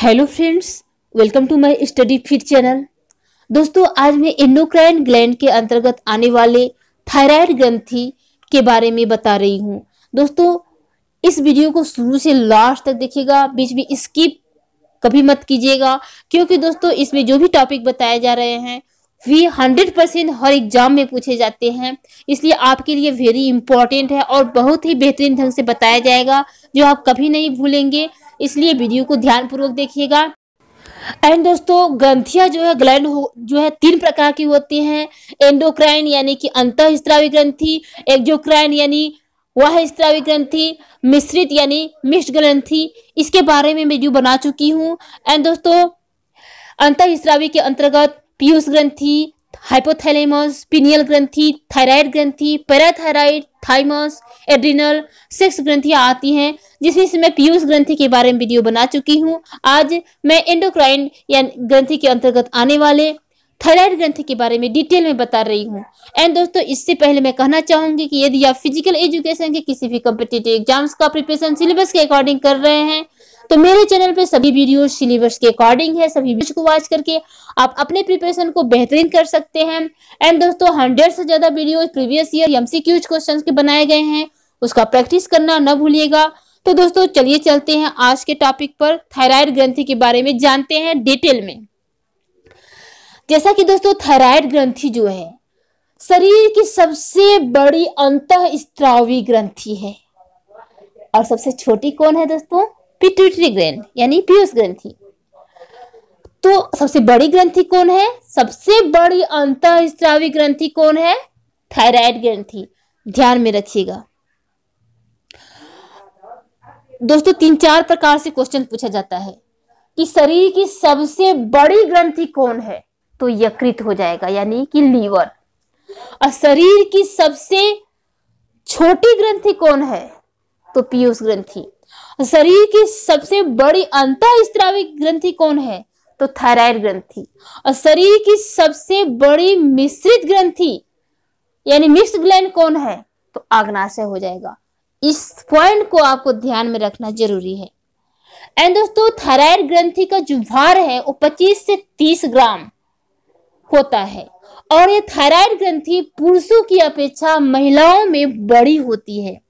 hello friends welcome to my study fit channel दोस्तों आज मैं इंडोक्राइन ग्लैंड के अंतर्गत आने वाले थायराइड ग्रंथि के बारे में बता रही हूँ दोस्तों इस वीडियो को शुरू से लास्ट तक देखिएगा बीच में स्किप कभी मत कीजिएगा क्योंकि दोस्तों इसमें जो भी टॉपिक बताए जा रहे हैं वे हंड्रेड परसेंट हर एग्जाम में पूछे जाते हैं इसलिए आपके लिए वेरी इंपॉर्टेंट है और बहुत ही बेहतरीन ढंग से बताया जाएगा जो आप कभी नहीं भूलेंगे इसलिए वीडियो को ध्यान पूर्वक देखिएगा एंड दोस्तों ग्रंथिया जो है ग्लैंड जो है तीन प्रकार की होती हैं एंडोक्राइन यानी कि अंत स्त्रावी ग्रंथि एक्जोक्राइन यानी वह स्त्रावी ग्रंथि मिश्रित यानी मिश्र ग्रंथि इसके बारे में वीडियो बना चुकी हूँ एंड दोस्तों अंत स्त्रावी के अंतर्गत पीयूष ग्रंथि हाइपोथैलेमस पिनियल ग्रंथि थायराइड ग्रंथि पैराथायराइड थाइमस एड्रिनल सेक्स ग्रंथियां आती हैं जिसमें से मैं पीयूष ग्रंथि के बारे में वीडियो बना चुकी हूँ आज मैं एंडोक्राइन या ग्रंथि के अंतर्गत आने वाले थायराइड ग्रंथि के बारे में डिटेल में बता रही हूँ एंड दोस्तों इससे पहले मैं कहना चाहूंगी कि यदि आप फिजिकल एजुकेशन के किसी भी कॉम्पिटेटिव एग्जाम्स का प्रिपरेशन सिलेबस के अकॉर्डिंग कर रहे हैं तो मेरे चैनल पे सभी वीडियो सिलेबस के अकॉर्डिंग है सभी वीडियो को वॉच करके आप अपने प्रिपरेशन को बेहतरीन कर सकते हैं एंड दोस्तों हंड्रेड से ज्यादा video previous year MCQs question के बनाए गए हैं उसका प्रैक्टिस करना न भूलिएगा तो दोस्तों चलिए चलते हैं आज के टॉपिक पर थायराइड ग्रंथि के बारे में जानते हैं डिटेल में जैसा कि दोस्तों थायराइड ग्रंथि जो है शरीर की सबसे बड़ी अंत स्त्रावी ग्रंथि है और सबसे छोटी कौन है दोस्तों पिट्यूटरी ग्रंथ यानी पीयूष ग्रंथि तो सबसे बड़ी ग्रंथि कौन है सबसे बड़ी अंत स्त्रावी ग्रंथि कौन है थायराइड ग्रंथि ध्यान में रखिएगा दोस्तों तीन चार प्रकार से क्वेश्चन पूछा जाता है कि शरीर की सबसे बड़ी ग्रंथि कौन है तो यकृत हो जाएगा यानी कि लीवर और शरीर की सबसे छोटी ग्रंथि कौन है तो पीयूष ग्रंथि शरीर की सबसे बड़ी अंत ग्रंथि कौन है तो थायराइड ग्रंथि और शरीर की सबसे बड़ी मिश्रित ग्रंथि यानी मिक्स ग्लैंड कौन है तो आग्नाशय हो जाएगा इस पॉइंट को आपको ध्यान में रखना जरूरी है एंड दोस्तों थायराइड ग्रंथि का जो भार है वो 25 से 30 ग्राम होता है और ये थायराइड ग्रंथि पुरुषों की अपेक्षा महिलाओं में बड़ी होती है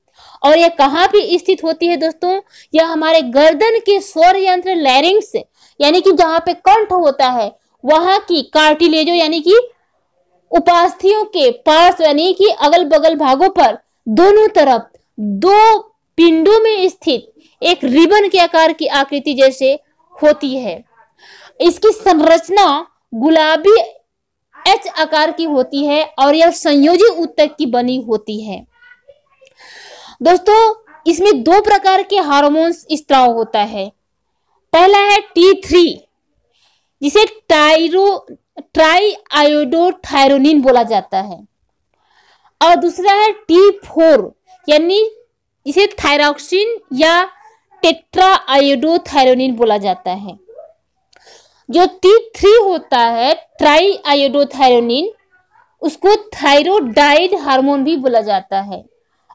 और यह कहाँ भी स्थित होती है दोस्तों यह हमारे गर्दन के स्वर यंत्र लैरिंग्स यानी कि जहां पे कंठ होता है वहां की कार्टिलेजो यानी कि उपास्थियों के पास यानी कि अगल बगल भागों पर दोनों तरफ दो पिंडों में स्थित एक रिबन के आकार की आकृति जैसे होती है इसकी संरचना गुलाबी एच आकार की होती है और यह संयोजी उत्तक की बनी होती है दोस्तों इसमें दो प्रकार के हार्मोन्स स्त्राव होता है पहला है टी थ्री जिसे टाइरो ट्राई आयोडोथायरोनिन बोला जाता है और दूसरा है टी फोर यानी इसे थायरॉक्सिन या टेट्रा आयोडोथायरोनिन बोला जाता है जो टी थ्री होता है ट्राई आयोडोथायरोनिन उसको थायरोडाइड हार्मोन भी बोला जाता है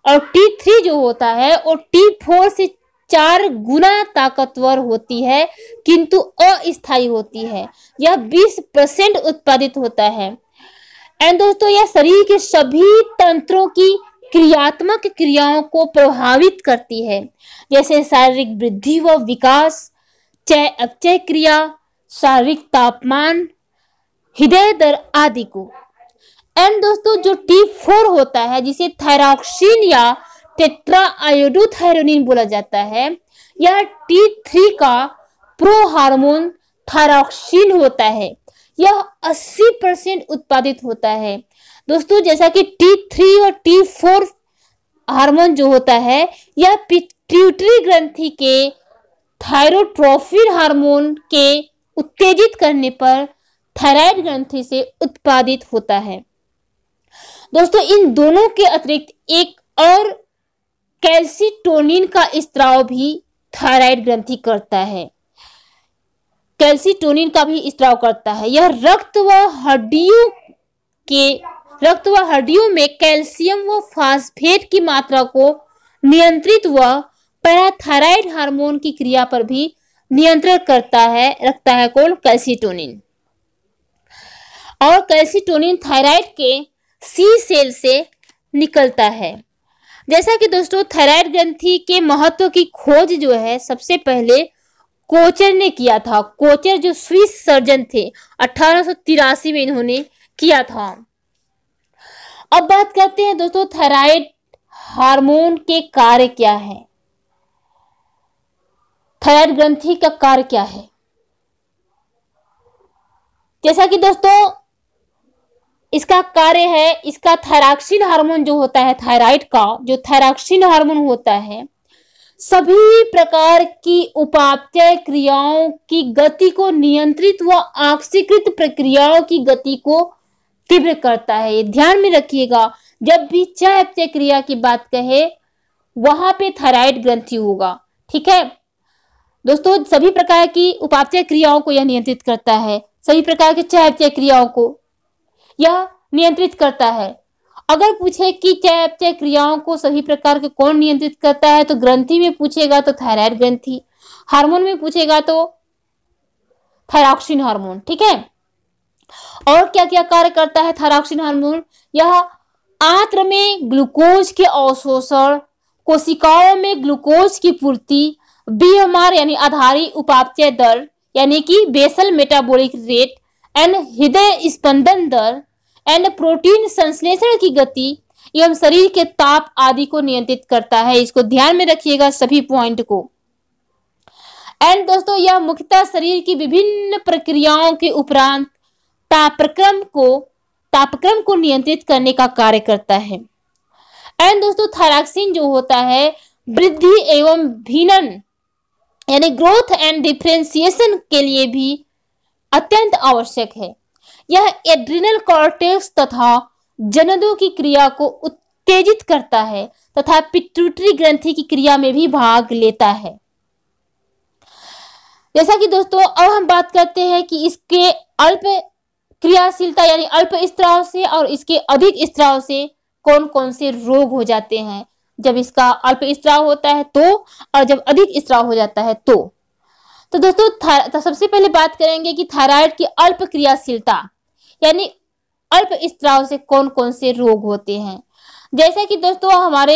और टी थ्री जो होता है वो टी फोर से चार गुना ताकतवर होती है किंतु अस्थायी होती है यह 20 परसेंट उत्पादित होता है एंड दोस्तों यह शरीर के सभी तंत्रों की क्रियात्मक क्रियाओं को प्रभावित करती है जैसे शारीरिक वृद्धि व विकास चय अपचय क्रिया शारीरिक तापमान हृदय दर आदि को एंड दोस्तों जो टी फोर होता है जिसे थायरॉक्सिन या टेट्रा आयोडोथायरोनिन बोला जाता है यह टी थ्री का प्रो हार्मोन थायरॉक्सिन होता है यह 80 परसेंट उत्पादित होता है दोस्तों जैसा कि टी थ्री और टी फोर हार्मोन जो होता है यह पिट्यूटरी ग्रंथि के थायरोट्रोफिन हार्मोन के उत्तेजित करने पर थायराइड ग्रंथि से उत्पादित होता है दोस्तों इन दोनों के अतिरिक्त एक और कैल्सिटोनिन का स्त्राव भी थायराइड ग्रंथि करता है कैल्सिटोनिन का भी स्त्राव करता है यह रक्त व हड्डियों के रक्त व हड्डियों में कैल्शियम व फास्फेट की मात्रा को नियंत्रित व पैराथायराइड हार्मोन की क्रिया पर भी नियंत्रण करता है रखता है कौन कैल्सिटोनिन और कैल्सिटोनिन थायराइड के सी सेल से निकलता है जैसा कि दोस्तों थायराइड ग्रंथि के महत्व की खोज जो है सबसे पहले कोचर ने किया था कोचर जो स्विस सर्जन थे अठारह में इन्होंने किया था अब बात करते हैं दोस्तों थायराइड हार्मोन के कार्य क्या है थायराइड ग्रंथि का कार्य क्या है जैसा कि दोस्तों इसका कार्य है इसका थायराक्सिन हार्मोन जो होता है थायराइड का जो थायराक्सिन हार्मोन होता है सभी प्रकार की उपापचय क्रियाओं की गति को नियंत्रित व आक्षीकृत प्रक्रियाओं की गति को तीव्र करता है ध्यान में रखिएगा जब भी चय क्रिया की बात कहे वहां पे थायराइड ग्रंथि होगा ठीक है दोस्तों सभी प्रकार की उपापचय क्रियाओं को यह नियंत्रित करता है सभी प्रकार के चयापचय क्रियाओं को यह नियंत्रित करता है अगर पूछे कि चयापचय क्रियाओं को सभी प्रकार के कौन नियंत्रित करता है तो ग्रंथि में पूछेगा तो थायराइड ग्रंथि हार्मोन में पूछेगा तो थायरॉक्सिन हार्मोन ठीक है और क्या क्या कार्य करता है थायरॉक्सिन हार्मोन यह आंत्र में ग्लूकोज के अवशोषण कोशिकाओं में ग्लूकोज की पूर्ति बीएमआर यानी आधारी उपापचय दर यानी कि बेसल मेटाबॉलिक रेट एंड हृदय स्पंदन दर एंड प्रोटीन संश्लेषण की गति एवं शरीर के ताप आदि को नियंत्रित करता है इसको ध्यान में रखिएगा सभी पॉइंट को एंड दोस्तों यह मुख्यतः शरीर की विभिन्न प्रक्रियाओं के उपरांत तापक्रम को तापक्रम को नियंत्रित करने का कार्य करता है एंड दोस्तों थायराक्सिन जो होता है वृद्धि एवं भीनन यानी ग्रोथ एंड डिफ्रेंसिएशन के लिए भी अत्यंत आवश्यक है यह एड्रिनल कॉर्टेक्स तथा जनदों की क्रिया को उत्तेजित करता है तथा पिट्यूटरी ग्रंथि की क्रिया में भी भाग लेता है जैसा कि दोस्तों अब हम बात करते हैं कि इसके अल्प क्रियाशीलता यानी अल्प स्त्राव से और इसके अधिक स्त्राव से कौन कौन से रोग हो जाते हैं जब इसका अल्प स्त्राव होता है तो और जब अधिक स्त्राव हो जाता है तो तो दोस्तों तो सबसे पहले बात करेंगे कि थायराइड की अल्प क्रियाशीलता यानी अल्प स्त्राव से कौन कौन से रोग होते हैं जैसे कि दोस्तों हमारे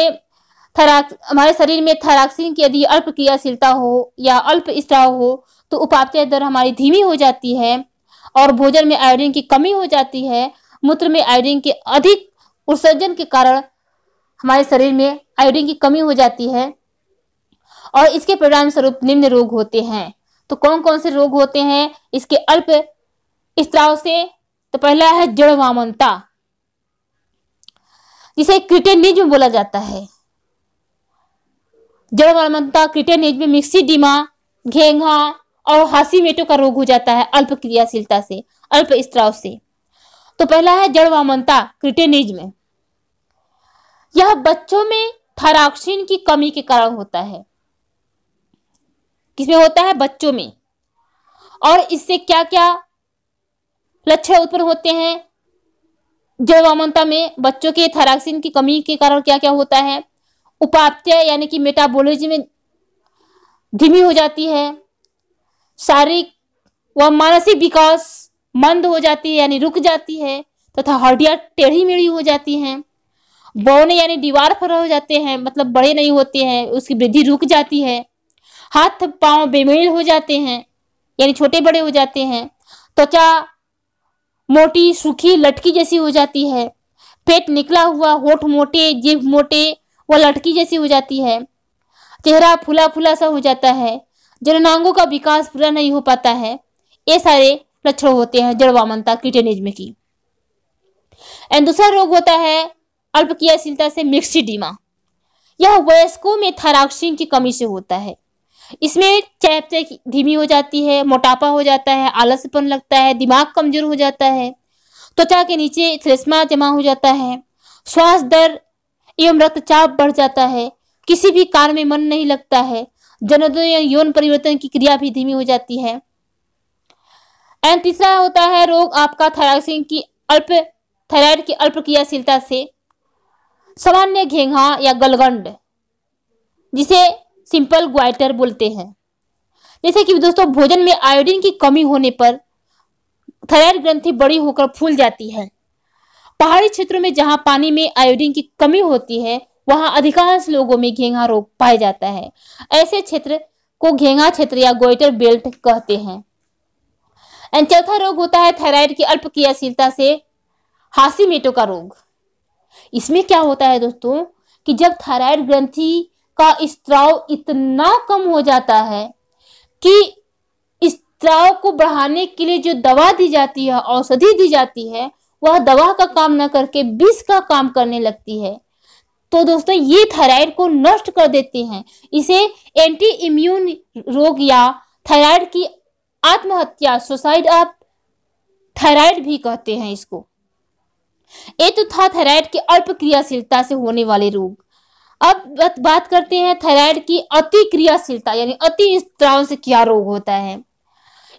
थैराक्स हमारे शरीर में थैराक्सिन की यदि अल्प क्रियाशीलता हो या अल्प स्त्राव हो तो उपापचय दर हमारी धीमी हो जाती है और भोजन में आयोडीन की कमी हो जाती है मूत्र में आयोडीन के अधिक उत्सर्जन के कारण हमारे शरीर में आयोडीन की कमी हो जाती है और इसके परिणाम स्वरूप निम्न रोग होते हैं तो कौन कौन से रोग होते हैं इसके अल्प स्त्राव से तो पहला है जड़वामनता जिसे क्रिटेनिज में बोला जाता है जड़वामनता क्रिटेनिज में मिक्सी डिमा घेंघा और हासी मेटो का रोग हो जाता है अल्प क्रियाशीलता से अल्प स्त्राव से तो पहला है जड़वामनता क्रिटेनिज में यह बच्चों में थाराक्सिन की कमी के कारण होता है किसमें होता है बच्चों में और इससे क्या क्या लक्षण उत्पन्न होते हैं जैव में बच्चों के थैराक्सिन की कमी के कारण क्या क्या होता है उपापचय यानी कि मेटाबोलोजी में धीमी हो जाती है शारीरिक व मानसिक विकास मंद हो जाती है यानी रुक जाती है तथा तो टेढ़ी मेढ़ी हो जाती हैं बोने यानी दीवार पर हो जाते हैं मतलब बड़े नहीं होते हैं उसकी वृद्धि रुक जाती है हाथ पांव बेमेल हो जाते हैं यानी छोटे बड़े हो जाते हैं त्वचा मोटी सूखी लटकी जैसी हो जाती है पेट निकला हुआ होठ मोटे जीभ मोटे व लटकी जैसी हो जाती है चेहरा फुला फुला सा हो जाता है जननांगों का विकास पूरा नहीं हो पाता है ये सारे लक्षण होते हैं जड़वामनता की में की एंड दूसरा रोग होता है अल्पक्रियाशीलता से मिक्सिडीमा यह वयस्कों में थायराक्सिन की कमी से होता है इसमें चयापचय धीमी हो जाती है मोटापा हो जाता है आलसपन लगता है दिमाग कमजोर हो जाता है त्वचा के नीचे श्लेष्मा जमा हो जाता है श्वास दर एवं रक्तचाप बढ़ जाता है किसी भी कार्य में मन नहीं लगता है जनदय यौन परिवर्तन की क्रिया भी धीमी हो जाती है एंड तीसरा होता है रोग आपका थायरॉक्सिन की अल्प थायराइड की अल्प क्रियाशीलता से सामान्य घेंघा या गलगंड जिसे सिंपल ग्वाइटर बोलते हैं जैसे कि दोस्तों भोजन में आयोडीन की कमी होने पर थायराइड ग्रंथि बड़ी होकर फूल जाती है पहाड़ी क्षेत्रों में जहां पानी में आयोडीन की कमी होती है वहां अधिकांश लोगों में घेंघा रोग पाया जाता है ऐसे क्षेत्र को घेंघा क्षेत्र या गोइटर बेल्ट कहते हैं एंड चौथा रोग होता है थायराइड की अल्प क्रियाशीलता से हासी का रोग इसमें क्या होता है दोस्तों कि जब थायराइड ग्रंथि का स्त्राव इतना कम हो जाता है कि स्त्राव को बढ़ाने के लिए जो दवा दी जाती है औषधि दी जाती है वह दवा का काम न करके विष का काम करने लगती है तो दोस्तों ये थायराइड को नष्ट कर देते हैं इसे एंटी इम्यून रोग या थायराइड की आत्महत्या सुसाइड ऑफ थायराइड भी कहते हैं इसको ये तो था थायराइड की अल्प क्रियाशीलता से होने वाले रोग अब बात करते हैं थायराइड की अतिक्रियाशीलता यानी अति स्त्राव से क्या रोग होता है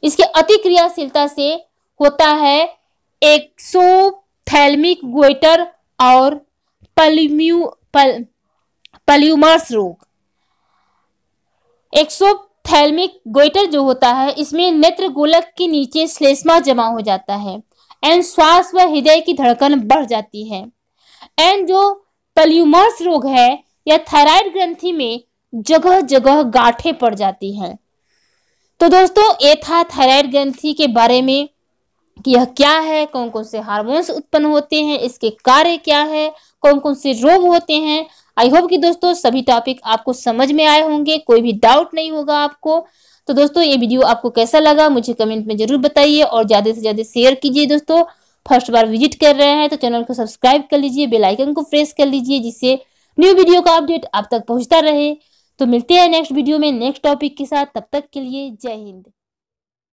इसके अतिक्रियाशीलता से होता है एक्सोथैल्मिक गोइटर और पल्म्यू पल, पल्यूमर्स रोग एक्सोथैल्मिक गोइटर जो होता है इसमें नेत्र गोलक के नीचे श्लेष्मा जमा हो जाता है एंड श्वास व हृदय की धड़कन बढ़ जाती है एंड जो पल्यूमर्स रोग है या थायराइड ग्रंथि में जगह जगह गांठें पड़ जाती हैं तो दोस्तों ये था थायराइड ग्रंथि के बारे में कि यह क्या है कौन कौन से हार्मोन्स उत्पन्न होते हैं इसके कार्य क्या है कौन कौन से रोग होते हैं आई होप कि दोस्तों सभी टॉपिक आपको समझ में आए होंगे कोई भी डाउट नहीं होगा आपको तो दोस्तों ये वीडियो आपको कैसा लगा मुझे कमेंट में जरूर बताइए और ज़्यादा से ज़्यादा शेयर कीजिए दोस्तों फर्स्ट बार विजिट कर रहे हैं तो चैनल को सब्सक्राइब कर लीजिए बेल आइकन को प्रेस कर लीजिए जिससे न्यू वीडियो का अपडेट आप तक पहुंचता रहे तो मिलते हैं नेक्स्ट वीडियो में नेक्स्ट टॉपिक के साथ तब तक के लिए जय हिंद